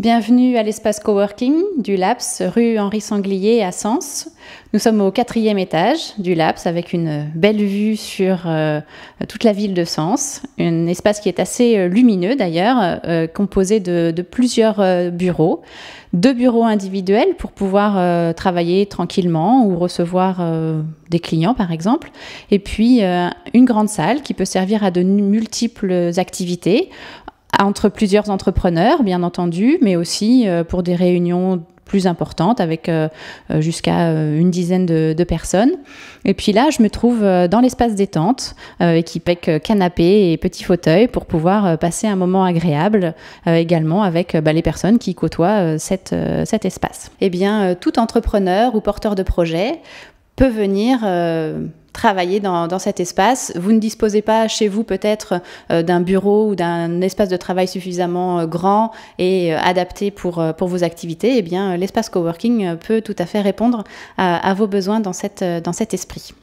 Bienvenue à l'espace coworking du LAPS, rue Henri Sanglier à Sens. Nous sommes au quatrième étage du LAPS avec une belle vue sur euh, toute la ville de Sens. Un espace qui est assez euh, lumineux d'ailleurs, euh, composé de, plusieurs bureaux. Deux bureaux individuels pour pouvoir travailler tranquillement ou recevoir des clients par exemple. Et puis une grande salle qui peut servir à de multiples activités entre plusieurs entrepreneurs, bien entendu, mais aussi euh, pour des réunions plus importantes avec euh, euh, jusqu'à une dizaine de, personnes. Et puis là, je me trouve dans l'espace détente, équipé canapé et petit fauteuil pour pouvoir passer un moment agréable également avec bah, les personnes qui côtoient cet espace. Eh bien, tout entrepreneur ou porteur de projet peut venir travailler dans, cet espace. Vous ne disposez pas chez vous peut-être euh, d'un bureau ou d'un espace de travail suffisamment euh, grand et euh, adapté pour, pour vos activités, eh bien l'espace coworking peut tout à fait répondre à, vos besoins dans, cette, dans cet esprit.